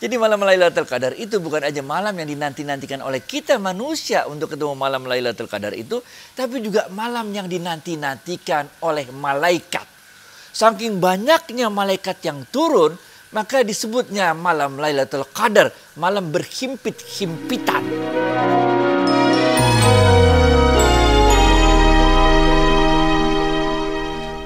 Jadi malam Lailatul Qadar itu bukan aja malam yang dinanti-nantikan oleh kita manusia untuk ketemu malam Lailatul Qadar itu, tapi juga malam yang dinanti-nantikan oleh malaikat. Saking banyaknya malaikat yang turun, maka disebutnya malam Lailatul Qadar, malam berhimpit-himpitan.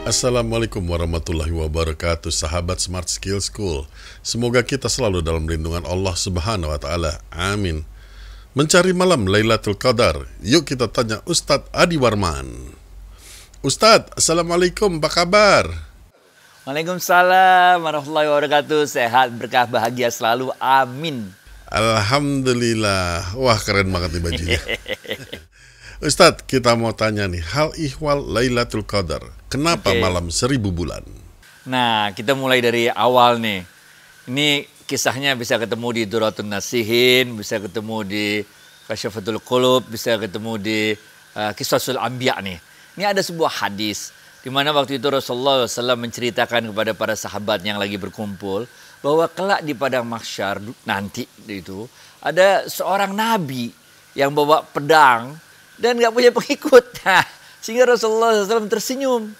Assalamualaikum warahmatullahi wabarakatuh Sahabat Smart Skill School Semoga kita selalu dalam lindungan Allah Subhanahu wa ta'ala Amin Mencari malam Lailatul Qadar Yuk kita tanya Ustadz Adi Warman Ustadz, Assalamualaikum, apa kabar? Waalaikumsalam warahmatullahi wabarakatuh Sehat, berkah, bahagia selalu, amin Alhamdulillah Wah keren banget nih bajunya Ustadz, kita mau tanya nih, hal ihwal Lailatul Qadar. Kenapa okay. malam seribu bulan? Nah, kita mulai dari awal nih. Ini kisahnya bisa ketemu di Duratun Nasihin, bisa ketemu di Kasyafatul Qulub, bisa ketemu di uh, eh, Sul Ambiya nih. Ini ada sebuah hadis di mana waktu itu Rasulullah SAW menceritakan kepada para sahabat yang lagi berkumpul bahwa kelak di padang mahsyar nanti itu ada seorang nabi yang bawa pedang dan nggak punya pengikut. Nah, sehingga Rasulullah SAW tersenyum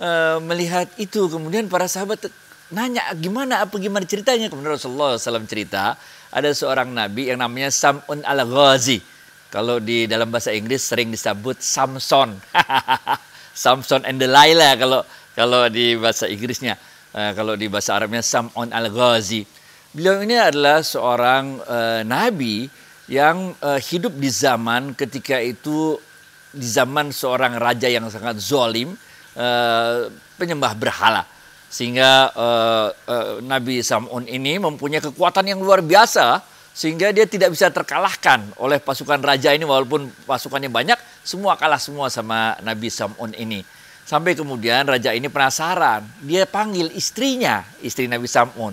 uh, melihat itu. Kemudian para sahabat nanya gimana apa gimana ceritanya. Kemudian Rasulullah SAW cerita ada seorang nabi yang namanya Sam'un al-Ghazi. Kalau di dalam bahasa Inggris sering disebut Samson. Samson and Delilah kalau kalau di bahasa Inggrisnya. Uh, kalau di bahasa Arabnya Sam'un al-Ghazi. Beliau ini adalah seorang uh, nabi yang uh, hidup di zaman ketika itu di zaman seorang raja yang sangat zolim uh, penyembah berhala sehingga uh, uh, Nabi Sam'un ini mempunyai kekuatan yang luar biasa sehingga dia tidak bisa terkalahkan oleh pasukan raja ini walaupun pasukannya banyak semua kalah semua sama Nabi Sam'un ini sampai kemudian raja ini penasaran dia panggil istrinya istri Nabi Sam'un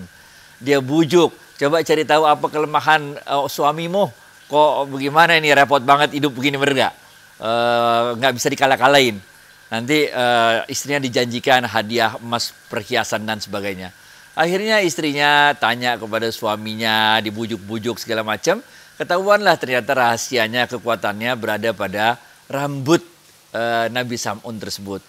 dia bujuk coba cari tahu apa kelemahan uh, suamimu kok bagaimana ini repot banget hidup begini merga nggak? uh, bisa dikalah-kalahin. Nanti uh, istrinya dijanjikan hadiah emas perhiasan dan sebagainya. Akhirnya istrinya tanya kepada suaminya, dibujuk-bujuk segala macam. Ketahuanlah ternyata rahasianya kekuatannya berada pada rambut uh, Nabi Sam'un tersebut.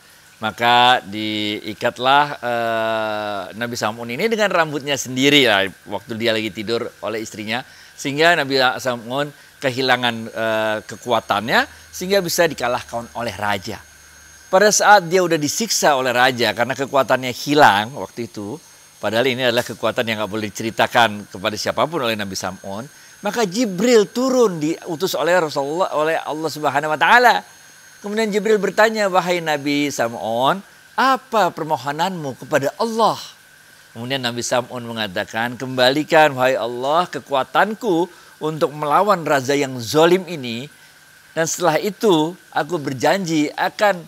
Maka diikatlah uh, Nabi Sam'un ini dengan rambutnya sendiri lah, waktu dia lagi tidur oleh istrinya sehingga Nabi Samun kehilangan uh, kekuatannya sehingga bisa dikalahkan oleh raja. Pada saat dia udah disiksa oleh raja karena kekuatannya hilang waktu itu, padahal ini adalah kekuatan yang nggak boleh diceritakan kepada siapapun oleh Nabi Sam'un, maka Jibril turun diutus oleh Rasulullah oleh Allah Subhanahu wa taala. Kemudian Jibril bertanya, "Wahai Nabi Sam'un, apa permohonanmu kepada Allah?" Kemudian Nabi Sam'un mengatakan, kembalikan wahai Allah kekuatanku untuk melawan raja yang zolim ini. Dan setelah itu aku berjanji akan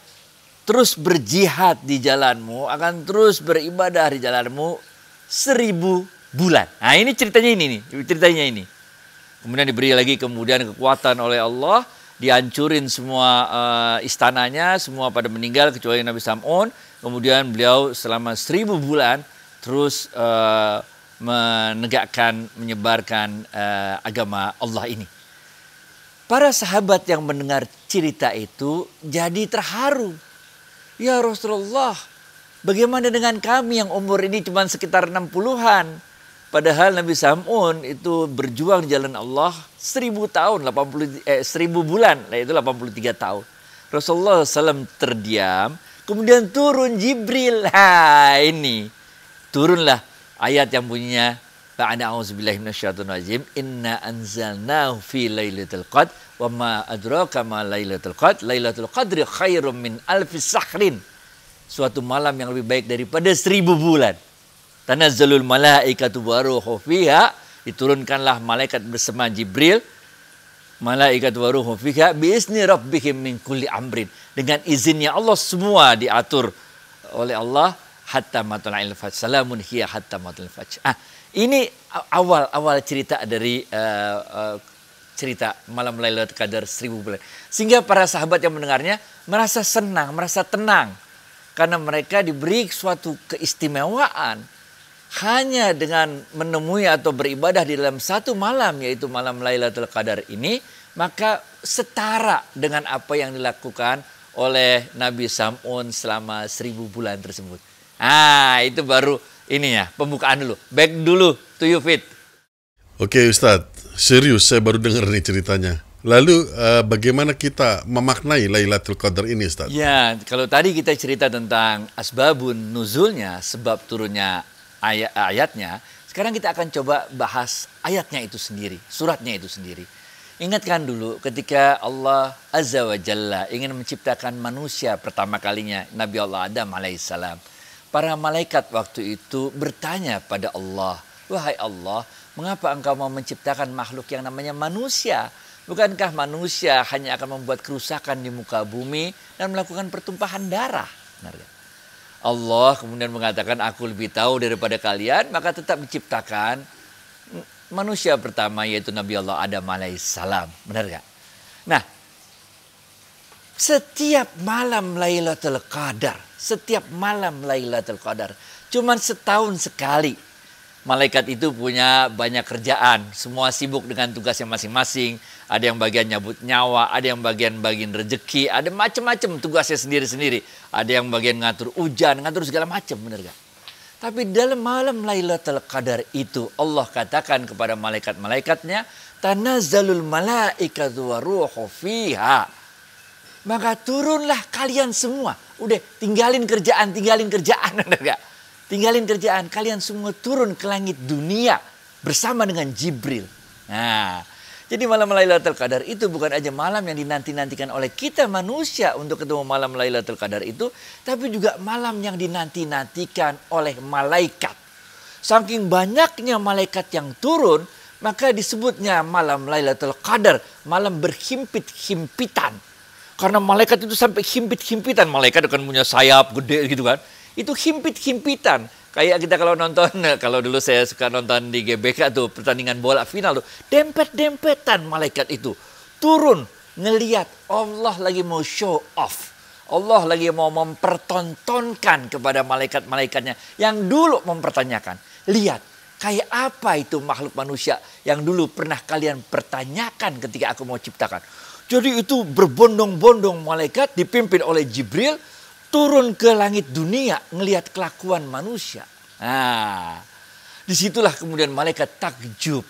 terus berjihad di jalanmu, akan terus beribadah di jalanmu seribu bulan. Nah ini ceritanya ini nih, ceritanya ini. Kemudian diberi lagi kemudian kekuatan oleh Allah, dihancurin semua uh, istananya, semua pada meninggal kecuali Nabi Sam'un. Kemudian beliau selama seribu bulan terus uh, menegakkan, menyebarkan uh, agama Allah ini. Para sahabat yang mendengar cerita itu jadi terharu. Ya Rasulullah, bagaimana dengan kami yang umur ini cuma sekitar 60-an? Padahal Nabi Sam'un itu berjuang di jalan Allah seribu tahun, 80, eh, seribu bulan, yaitu nah, 83 tahun. Rasulullah SAW terdiam, kemudian turun Jibril. Ha, ini, turunlah ayat yang bunyinya Ba'da auzubillahi minasyaitonir rajim. Inna anzalnahu fi lailatul qadr wa ma adraka ma lailatul qadr. Lailatul qadri khairum min alf sahrin. Suatu malam yang lebih baik daripada seribu bulan. Tanazzalul malaikatu wa ruhu fiha. Diturunkanlah malaikat bersama Jibril. Malaikat wa ruhu fiha biizni rabbihim min kulli amrin. Dengan izinnya Allah semua diatur oleh Allah hatta matla'il fajr. Salamun hiya hatta matla'il fajr. Ah, ini awal-awal cerita dari uh, uh, cerita malam Lailatul Qadar seribu bulan. Sehingga para sahabat yang mendengarnya merasa senang, merasa tenang. Karena mereka diberi suatu keistimewaan hanya dengan menemui atau beribadah di dalam satu malam yaitu malam Lailatul Qadar ini maka setara dengan apa yang dilakukan oleh Nabi Sam'un selama seribu bulan tersebut. Ah, itu baru ini ya, pembukaan dulu. Back dulu to you fit. Oke, Ustadz. Serius saya baru dengar nih ceritanya. Lalu uh, bagaimana kita memaknai Lailatul Qadar ini Ustaz? Ya, kalau tadi kita cerita tentang asbabun nuzulnya, sebab turunnya ayat ayatnya, sekarang kita akan coba bahas ayatnya itu sendiri, suratnya itu sendiri. Ingatkan dulu ketika Allah Azza wa Jalla ingin menciptakan manusia pertama kalinya, Nabi Allah Adam alaihissalam Para malaikat waktu itu bertanya pada Allah, "Wahai Allah, mengapa Engkau mau menciptakan makhluk yang namanya manusia? Bukankah manusia hanya akan membuat kerusakan di muka bumi dan melakukan pertumpahan darah?" Allah kemudian mengatakan, "Aku lebih tahu daripada kalian, maka tetap menciptakan manusia pertama yaitu Nabi Allah Adam alaihissalam." Benar gak? Nah, setiap malam Lailatul Qadar. Setiap malam Lailatul Qadar. Cuman setahun sekali. Malaikat itu punya banyak kerjaan. Semua sibuk dengan tugasnya masing-masing. Ada yang bagian nyabut nyawa, ada yang bagian bagian rezeki, ada macam-macam tugasnya sendiri-sendiri. Ada yang bagian ngatur hujan, ngatur segala macam, bener gak? Tapi dalam malam Lailatul Qadar itu Allah katakan kepada malaikat-malaikatnya, "Tanazzalul malaikatu wa fiha." Maka turunlah kalian semua. Udah tinggalin kerjaan, tinggalin kerjaan. Enggak? Tinggalin kerjaan, kalian semua turun ke langit dunia bersama dengan Jibril. Nah, jadi malam Lailatul Qadar itu bukan aja malam yang dinanti-nantikan oleh kita manusia untuk ketemu malam Lailatul Qadar itu, tapi juga malam yang dinanti-nantikan oleh malaikat. Saking banyaknya malaikat yang turun, maka disebutnya malam Lailatul Qadar, malam berhimpit-himpitan. Karena malaikat itu sampai himpit-himpitan. Malaikat kan punya sayap gede gitu kan. Itu himpit-himpitan. Kayak kita kalau nonton, kalau dulu saya suka nonton di GBK tuh pertandingan bola final tuh. Dempet-dempetan malaikat itu. Turun, ngeliat Allah lagi mau show off. Allah lagi mau mempertontonkan kepada malaikat-malaikatnya yang dulu mempertanyakan. Lihat, kayak apa itu makhluk manusia yang dulu pernah kalian pertanyakan ketika aku mau ciptakan. Jadi itu berbondong-bondong malaikat dipimpin oleh Jibril turun ke langit dunia ngelihat kelakuan manusia. Nah, disitulah kemudian malaikat takjub.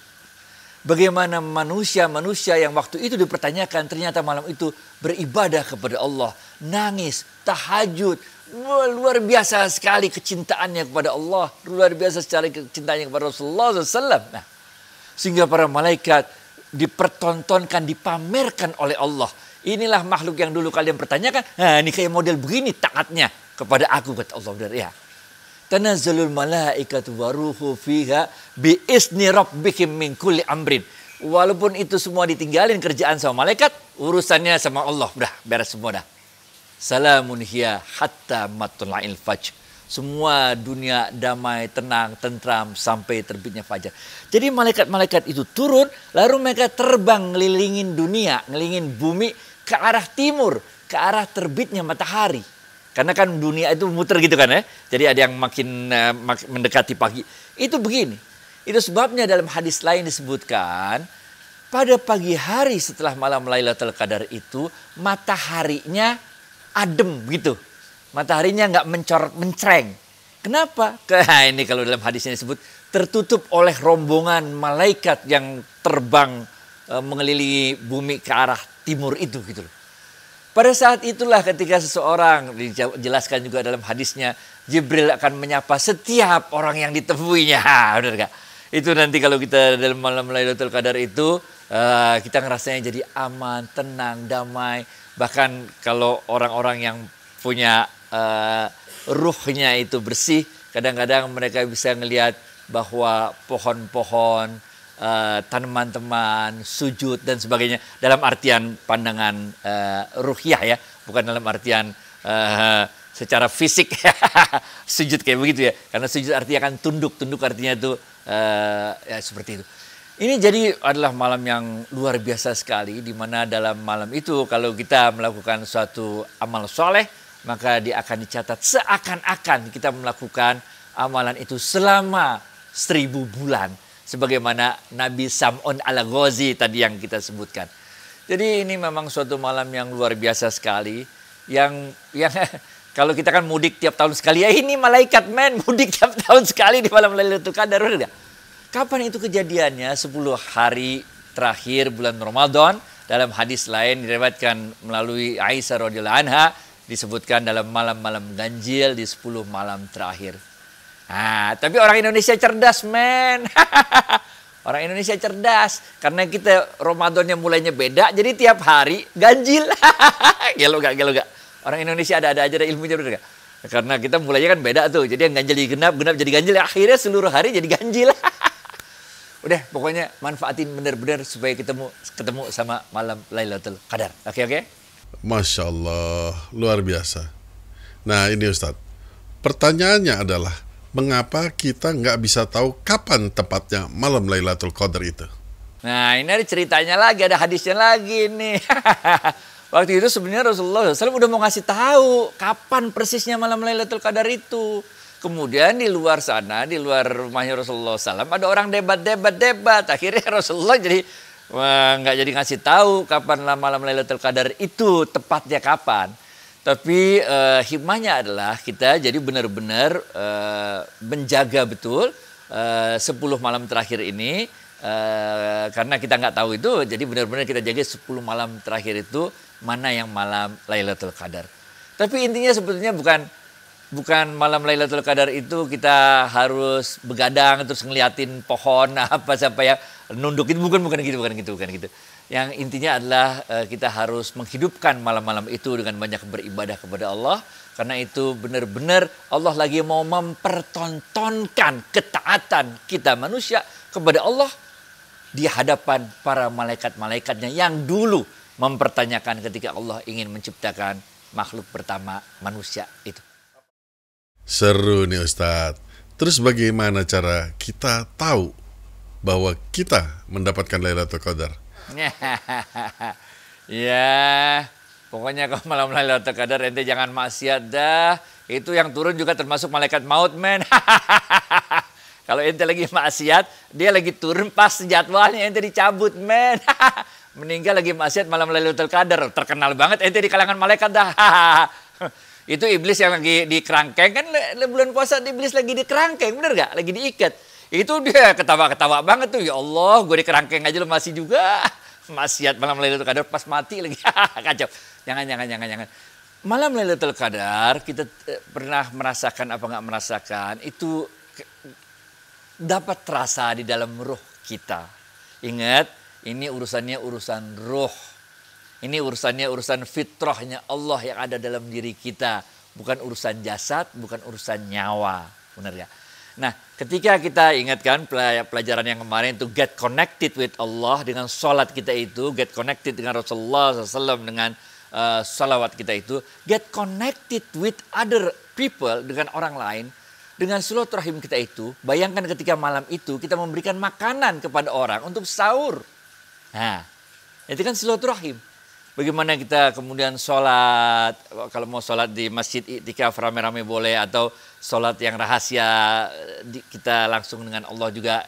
Bagaimana manusia-manusia yang waktu itu dipertanyakan ternyata malam itu beribadah kepada Allah. Nangis, tahajud, luar biasa sekali kecintaannya kepada Allah. Luar biasa sekali kecintaannya kepada Rasulullah SAW. Nah, sehingga para malaikat dipertontonkan, dipamerkan oleh Allah. Inilah makhluk yang dulu kalian pertanyakan. Nah, ini kayak model begini taatnya kepada aku kata Allah dan ya. Tanazzalul malaikatu waruhu fiha bi isni rabbihim min kulli amrin. Walaupun itu semua ditinggalin kerjaan sama malaikat, urusannya sama Allah udah beres semua dah. Salamun hiya hatta matla'il fajr semua dunia damai, tenang, tentram sampai terbitnya fajar. Jadi malaikat-malaikat itu turun, lalu mereka terbang ngelilingin dunia, ngelilingin bumi ke arah timur, ke arah terbitnya matahari. Karena kan dunia itu muter gitu kan ya. Jadi ada yang makin uh, mendekati pagi. Itu begini. Itu sebabnya dalam hadis lain disebutkan pada pagi hari setelah malam Lailatul Qadar itu mataharinya adem gitu mataharinya nggak mencor mencereng. Kenapa? Nah, ini kalau dalam hadisnya disebut tertutup oleh rombongan malaikat yang terbang e, mengelilingi bumi ke arah timur itu gitu loh. Pada saat itulah ketika seseorang dijelaskan juga dalam hadisnya Jibril akan menyapa setiap orang yang ditemuinya. benar gak? Itu nanti kalau kita dalam malam Lailatul Qadar itu uh, kita ngerasanya jadi aman, tenang, damai. Bahkan kalau orang-orang yang punya uh, ruhnya itu bersih. Kadang-kadang mereka bisa melihat bahwa pohon-pohon, uh, eh, tanaman teman sujud dan sebagainya dalam artian pandangan uh, ruhiyah ya, bukan dalam artian uh, secara fisik sujud kayak begitu ya. Karena sujud artinya kan tunduk, tunduk artinya itu uh, ya seperti itu. Ini jadi adalah malam yang luar biasa sekali di mana dalam malam itu kalau kita melakukan suatu amal soleh maka dia akan dicatat seakan-akan kita melakukan amalan itu selama seribu bulan sebagaimana Nabi Sam'un al-Ghazi tadi yang kita sebutkan. Jadi ini memang suatu malam yang luar biasa sekali yang yang kalau kita kan mudik tiap tahun sekali ya ini malaikat men mudik tiap tahun sekali di malam Lailatul Qadar Kapan itu kejadiannya? sepuluh hari terakhir bulan Ramadan dalam hadis lain direwatkan melalui Aisyah radhiyallahu anha disebutkan dalam malam-malam ganjil di 10 malam terakhir. Nah, tapi orang Indonesia cerdas, men. orang Indonesia cerdas karena kita Ramadannya mulainya beda, jadi tiap hari ganjil. gelo gak, gelo gak. Orang Indonesia ada-ada aja ada ilmunya bener gak? Karena kita mulainya kan beda tuh. Jadi yang ganjil jadi genap, genap jadi ganjil, akhirnya seluruh hari jadi ganjil. Udah, pokoknya manfaatin bener-bener supaya ketemu ketemu sama malam Lailatul Qadar. Oke, okay, oke. Okay? Masya Allah, luar biasa. Nah ini Ustadz, pertanyaannya adalah, mengapa kita nggak bisa tahu kapan tepatnya malam Lailatul Qadar itu? Nah ini ada ceritanya lagi, ada hadisnya lagi nih. Waktu itu sebenarnya Rasulullah SAW udah mau ngasih tahu kapan persisnya malam Lailatul Qadar itu. Kemudian di luar sana, di luar rumahnya Rasulullah SAW ada orang debat-debat-debat. Akhirnya Rasulullah jadi Wah, nggak jadi ngasih tahu kapan malam Lailatul Qadar itu tepatnya kapan. Tapi uh, hikmahnya adalah kita jadi benar-benar uh, menjaga betul eh, uh, 10 malam terakhir ini Uh, karena kita nggak tahu itu, jadi benar-benar kita jaga 10 malam terakhir itu mana yang malam Lailatul Qadar. Tapi intinya sebetulnya bukan bukan malam Lailatul Qadar itu kita harus begadang terus ngeliatin pohon apa siapa yang nunduk itu bukan bukan gitu bukan gitu bukan gitu. Yang intinya adalah eh, kita harus menghidupkan malam-malam itu dengan banyak beribadah kepada Allah karena itu benar-benar Allah lagi mau mempertontonkan ketaatan kita manusia kepada Allah di hadapan para malaikat-malaikatnya yang dulu mempertanyakan ketika Allah ingin menciptakan makhluk pertama manusia itu. Seru nih Ustadz. Terus bagaimana cara kita tahu bahwa kita mendapatkan Lailatul Qadar? ya, pokoknya kalau malam Lailatul Qadar ente jangan maksiat dah. Itu yang turun juga termasuk malaikat maut, men. kalau ente lagi maksiat, dia lagi turun pas jadwalnya ente dicabut, men. Meninggal lagi maksiat malam Lailatul Qadar. Terkenal banget ente di kalangan malaikat dah. Itu iblis yang lagi di kerangkeng kan bulan puasa iblis lagi di kerangkeng, bener gak? Lagi diikat. Itu dia ketawa-ketawa banget tuh. Ya Allah, gue di kerangkeng aja lo masih juga. Maksiat malam Lailatul Qadar pas mati lagi. Kacau. Jangan, jangan, jangan, jangan. Malam Lailatul Qadar kita eh, pernah merasakan apa nggak merasakan itu dapat terasa di dalam ruh kita. Ingat, ini urusannya urusan ruh ini urusannya urusan fitrahnya Allah yang ada dalam diri kita. Bukan urusan jasad, bukan urusan nyawa. Benar ya? Nah ketika kita ingatkan pelajaran yang kemarin itu get connected with Allah dengan sholat kita itu. Get connected dengan Rasulullah SAW dengan uh, salawat kita itu. Get connected with other people dengan orang lain. Dengan silaturahim kita itu, bayangkan ketika malam itu kita memberikan makanan kepada orang untuk sahur. Nah, itu kan silaturahim bagaimana kita kemudian sholat, kalau mau sholat di masjid iktikaf rame-rame boleh atau sholat yang rahasia kita langsung dengan Allah juga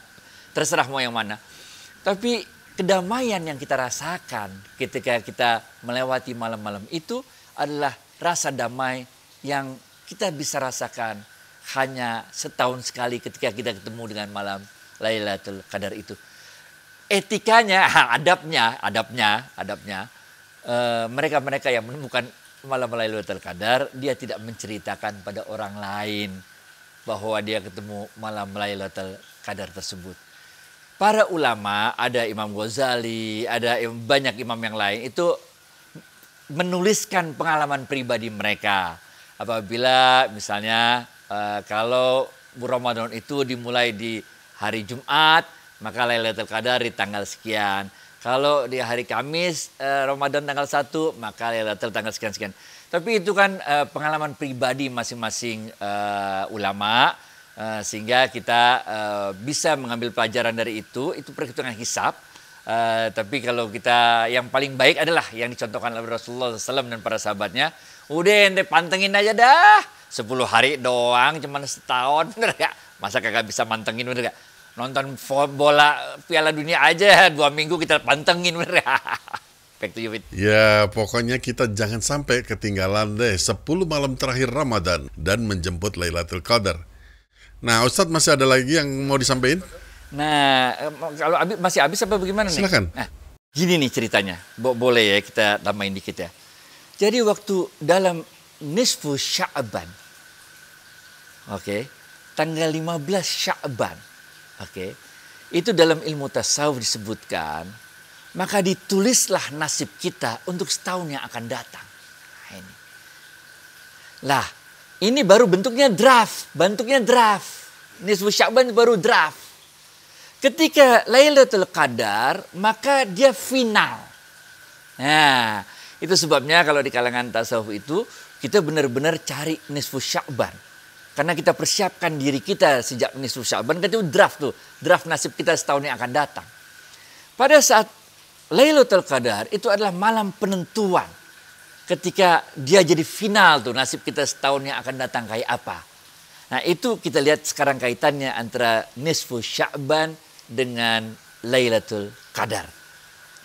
terserah mau yang mana. Tapi kedamaian yang kita rasakan ketika kita melewati malam-malam itu adalah rasa damai yang kita bisa rasakan hanya setahun sekali ketika kita ketemu dengan malam Lailatul Qadar itu. Etikanya, adabnya, adabnya, adabnya Eh, mereka-mereka uh, yang menemukan malam Lailatul Qadar, dia tidak menceritakan pada orang lain bahwa dia ketemu malam Lailatul Qadar tersebut. Para ulama, ada Imam Ghazali, ada banyak imam yang lain itu menuliskan pengalaman pribadi mereka. Apabila misalnya uh, kalau Ramadan itu dimulai di hari Jumat, maka Lailatul Qadar di tanggal sekian. Kalau di hari Kamis eh, Ramadan tanggal 1 maka Lailatul tanggal sekian-sekian. Tapi itu kan eh, pengalaman pribadi masing-masing eh, ulama eh, sehingga kita eh, bisa mengambil pelajaran dari itu. Itu perhitungan hisap. Uh, eh, tapi kalau kita yang paling baik adalah yang dicontohkan oleh Rasulullah SAW dan para sahabatnya. Udah ente pantengin aja dah. Sepuluh hari doang cuman setahun bener gak? Masa kagak bisa mantengin bener gak? nonton bola Piala Dunia aja dua minggu kita pantengin Back to you, Fit. Ya, pokoknya kita jangan sampai ketinggalan deh 10 malam terakhir Ramadan dan menjemput Lailatul Qadar. Nah, Ustadz masih ada lagi yang mau disampaikan? Nah, kalau abis, masih habis apa bagaimana nih? Silakan. Nah, gini nih ceritanya. Bo boleh ya kita tambahin dikit ya. Jadi waktu dalam nisfu Sya'ban. Oke. Okay, tanggal 15 Sya'ban Oke. Okay. Itu dalam ilmu tasawuf disebutkan, maka ditulislah nasib kita untuk setahun yang akan datang. Nah, ini. Lah, ini baru bentuknya draft, bentuknya draft. Nisfu syakban baru draft. Ketika Lailatul Qadar, maka dia final. Nah, itu sebabnya kalau di kalangan tasawuf itu kita benar-benar cari nisfu syakban. Karena kita persiapkan diri kita sejak Nisfu Syaban. Kan itu draft tuh. Draft nasib kita setahun yang akan datang. Pada saat Lailatul Qadar itu adalah malam penentuan. Ketika dia jadi final tuh nasib kita setahun yang akan datang kayak apa. Nah itu kita lihat sekarang kaitannya antara Nisfu Syaban dengan Lailatul Qadar.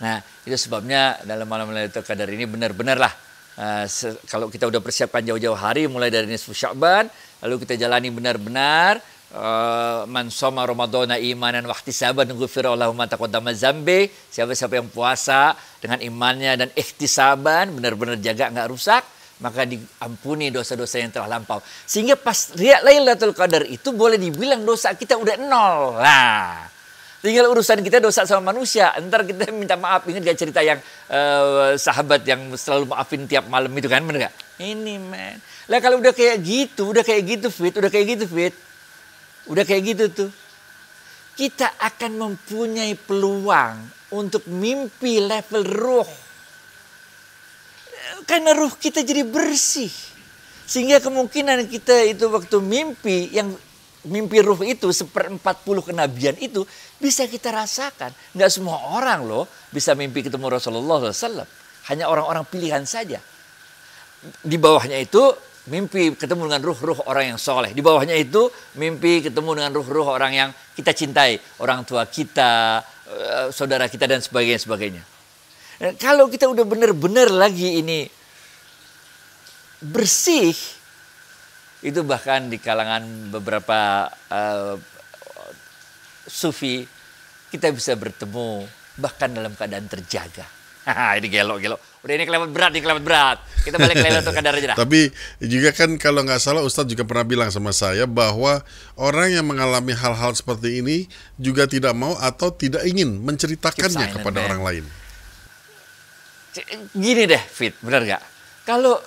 Nah itu sebabnya dalam malam Lailatul Qadar ini benar-benarlah Eh, kalau kita udah persiapkan jauh-jauh hari mulai dari nisfu Sya'ban lalu kita jalani benar-benar uh, man soma ramadhana imanan wahtisaban ghufira lahu ma taqaddama siapa-siapa yang puasa dengan imannya dan ikhtisaban benar-benar jaga nggak rusak maka diampuni dosa-dosa yang telah lampau sehingga pas Lailatul Qadar itu boleh dibilang dosa kita udah nol lah Tinggal urusan kita dosa sama manusia. Ntar kita minta maaf. Ingat gak cerita yang uh, sahabat yang selalu maafin tiap malam itu kan? Bener gak? Ini men. Lah kalau udah kayak gitu, udah kayak gitu fit, udah kayak gitu fit. Udah kayak gitu tuh. Kita akan mempunyai peluang untuk mimpi level ruh. Karena ruh kita jadi bersih. Sehingga kemungkinan kita itu waktu mimpi yang mimpi ruh itu, seperempat puluh kenabian itu bisa kita rasakan. Nggak semua orang loh bisa mimpi ketemu Rasulullah SAW. Hanya orang-orang pilihan saja. Di bawahnya itu mimpi ketemu dengan ruh-ruh orang yang soleh. Di bawahnya itu mimpi ketemu dengan ruh-ruh orang yang kita cintai. Orang tua kita, eh, saudara kita dan sebagainya. sebagainya. kalau kita udah benar-benar lagi ini bersih, itu bahkan di kalangan beberapa uh, sufi kita bisa bertemu bahkan dalam keadaan terjaga. ini gelok gelok. Udah ini kelewat berat, ini kelewat berat. Kita balik kelewat untuk kadar aja. Tapi juga kan kalau nggak salah Ustadz juga pernah bilang sama saya bahwa orang yang mengalami hal-hal seperti ini juga tidak mau atau tidak ingin menceritakannya kepada man. orang lain. Gini deh, Fit, benar nggak? Kalau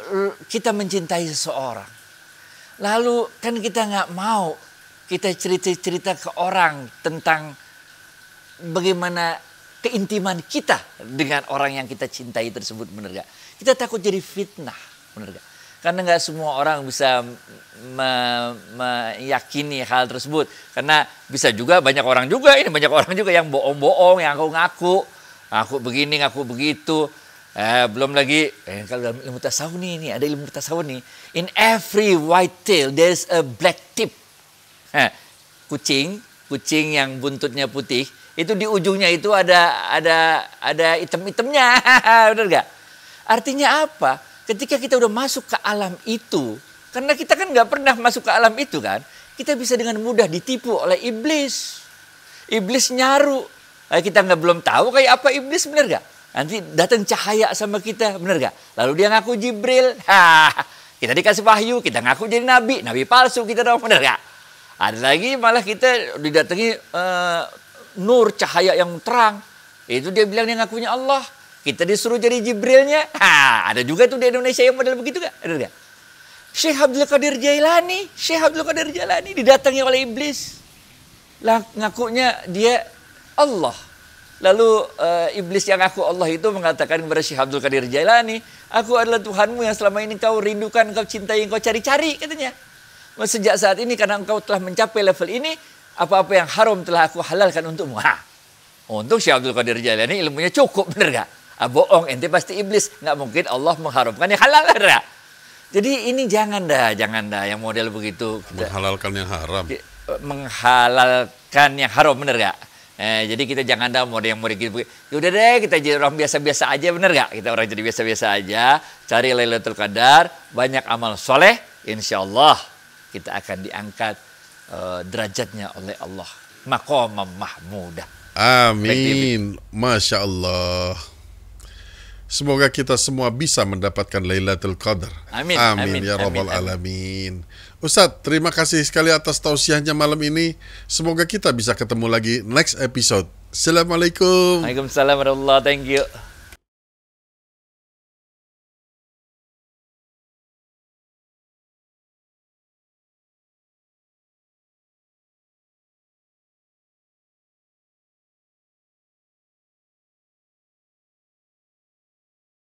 kita mencintai seseorang, Lalu kan kita nggak mau kita cerita-cerita ke orang tentang bagaimana keintiman kita dengan orang yang kita cintai tersebut benar gak? Kita takut jadi fitnah benar gak? Karena nggak semua orang bisa me meyakini hal tersebut. Karena bisa juga banyak orang juga ini banyak orang juga yang bohong-bohong, yang ngaku-ngaku, aku begini, aku begitu. Eh, belum lagi eh, kalau dalam ilmu tasawuf nih, nih ada ilmu tasawuf nih. In every white tail there's a black tip. Eh, kucing, kucing yang buntutnya putih, itu di ujungnya itu ada ada ada item-itemnya. Benar gak? Artinya apa? Ketika kita udah masuk ke alam itu, karena kita kan nggak pernah masuk ke alam itu kan, kita bisa dengan mudah ditipu oleh iblis. Iblis nyaru. Eh, kita nggak belum tahu kayak apa iblis benar gak? Nanti datang cahaya sama kita, bener gak? Lalu dia ngaku Jibril. Ha, kita dikasih wahyu, kita ngaku jadi nabi. Nabi palsu kita dong, bener gak? Ada lagi malah kita didatangi uh, nur cahaya yang terang. Itu dia bilang dia ngakunya Allah. Kita disuruh jadi Jibrilnya. Ha, ada juga tuh di Indonesia yang model begitu gak? Benar gak? Syekh Abdul Qadir Jailani, Syekh Abdul Qadir Jailani didatangi oleh iblis. Lah, ngakunya dia Allah. Lalu uh, iblis yang aku Allah itu mengatakan kepada Syekh Abdul Qadir Jailani, aku adalah Tuhanmu yang selama ini kau rindukan, kau cintai, kau cari-cari katanya. Sejak saat ini karena engkau telah mencapai level ini, apa-apa yang haram telah aku halalkan untukmu. Ha. Oh, Untuk Syekh Abdul Qadir Jailani ilmunya cukup bener gak? Ah, bohong, ente pasti iblis. Nggak mungkin Allah mengharamkan yang halal gak? Jadi ini jangan dah, jangan dah yang model begitu. Menghalalkan yang haram. Menghalalkan yang haram, bener gak? Eh, jadi kita jangan ada mau yang mau gitu. Ya udah deh kita jadi orang biasa-biasa aja bener gak? Kita orang jadi biasa-biasa aja. Cari Lailatul Qadar, banyak amal soleh. Insya Allah kita akan diangkat uh, derajatnya oleh Allah. Makomam mahmudah. Amin. Masya Allah. Semoga kita semua bisa mendapatkan Lailatul Qadar. Amin. Amin, amin ya rabbal alamin. Ustadz, terima kasih sekali atas tausiahnya malam ini. Semoga kita bisa ketemu lagi next episode. Assalamualaikum. Waalaikumsalam warahmatullahi Thank you.